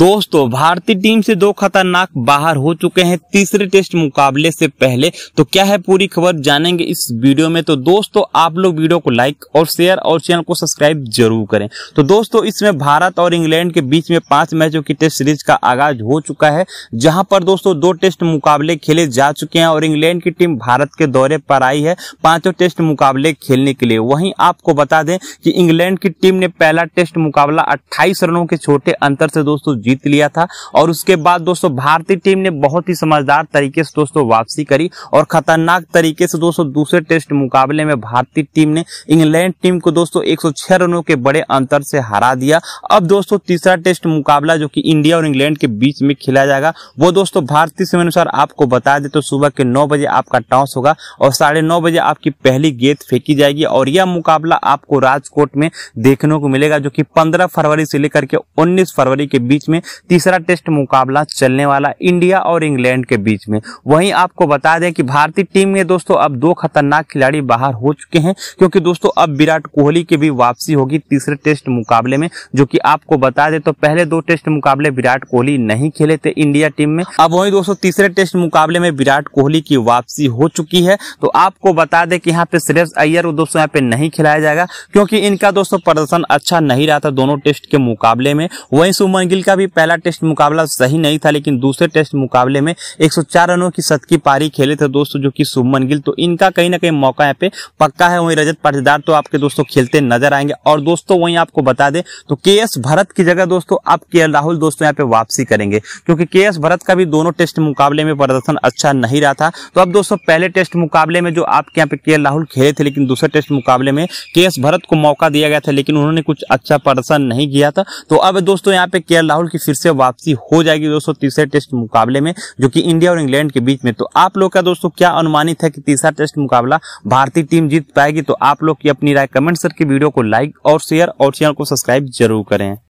दोस्तों भारतीय टीम से दो खतरनाक बाहर हो चुके हैं तीसरे टेस्ट मुकाबले से पहले तो क्या है पूरी खबर जानेंगे इस वीडियो में तो दोस्तों आप लोग वीडियो को लाइक और शेयर और चैनल को सब्सक्राइब जरूर करें तो दोस्तों इसमें भारत और इंग्लैंड के बीच में पांच मैचों की टेस्ट सीरीज का आगाज हो चुका है जहां पर दोस्तों दो टेस्ट मुकाबले खेले जा चुके हैं और इंग्लैंड की टीम भारत के दौरे पर आई है पांचों टेस्ट मुकाबले खेलने के लिए वहीं आपको बता दें कि इंग्लैंड की टीम ने पहला टेस्ट मुकाबला अट्ठाईस रनों के छोटे अंतर से दोस्तों जीत लिया था और उसके बाद दोस्तों भारतीय टीम ने बहुत ही समझदार तरीके से दोस्तों वापसी करी और खतरनाक तरीके से दोस्तों दूसरे टेस्ट मुकाबले में भारतीय टीम ने इंग्लैंड टीम को दोस्तों एक रनों के बड़े अंतर से हरा दिया अब दोस्तों तीसरा टेस्ट मुकाबला जो कि इंडिया और इंग्लैंड के बीच में खेला जाएगा वो दोस्तों भारतीय समय अनुसार आपको बता दे तो सुबह के नौ बजे आपका टॉस होगा और साढ़े नौ बजे आपकी पहली गेंद फेंकी जाएगी और यह मुकाबला आपको राजकोट में देखने को मिलेगा जो कि 15 फरवरी से लेकर के 19 फरवरी के बीच में में तीसरा टेस्ट मुकाबला चलने वाला इंडिया और इंग्लैंड के बीच में वहीं आपको बता दें कि भारतीय टीम में दोस्तों अब दो खतरनाक खिलाड़ी बाहर हो चुके हैं क्योंकि दोस्तों अब विराट कोहली की भी वापसी होगी तीसरे टेस्ट मुकाबले में जो की आपको बता दें तो पहले दो टेस्ट मुकाबले विराट कोहली नहीं खेले थे इंडिया टीम में अब वही दोस्तों तीसरे टेस्ट मुकाबले में विराट कोहली की वापसी हो चुकी है तो आपको बता दें कि यहाँ पे श्रेयस अय्यर दोस्तों यहाँ पे नहीं खिलाया जाएगा क्योंकि इनका दोस्तों प्रदर्शन अच्छा नहीं रहा था दोनों टेस्ट के मुकाबले में वहीं सुमन गिल का भी पहला टेस्ट मुकाबला सही नहीं था लेकिन दूसरे टेस्ट मुकाबले में 104 रनों की शत की पारी खेले थे दोस्तों जो कि सुमन गिल तो इनका कहीं ना कहीं मौका यहाँ पे पक्का है वहीं रजत पाटीदार तो आपके दोस्तों खेलते नजर आएंगे और दोस्तों वहीं आपको बता दें तो के भरत की जगह दोस्तों अब के राहुल दोस्तों यहाँ पे वापसी करेंगे क्योंकि के भरत का भी दोनों टेस्ट मुकाबले में प्रदर्शन अच्छा नहीं रहा था तो अब दोस्तों पहले टेस्ट मुकाबले में जो आपके यहाँ पे के राहुल खेले थे लेकिन दूसरे टेस्ट मुकाबले में के भरत को मौका दिया गया था लेकिन उन्होंने कुछ अच्छा प्रदर्शन नहीं किया था तो अब दोस्तों यहाँ पे के राहुल फिर से वापसी हो जाएगी दोस्तों तीसरे टेस्ट मुकाबले में जो कि इंडिया और इंग्लैंड के बीच में तो आप लोग का दोस्तों क्या अनुमानित है कि तीसरा टेस्ट मुकाबला भारतीय टीम जीत पाएगी तो आप लोग की अपनी राय कमेंट करके वीडियो को लाइक और शेयर और चैनल को सब्सक्राइब जरूर करें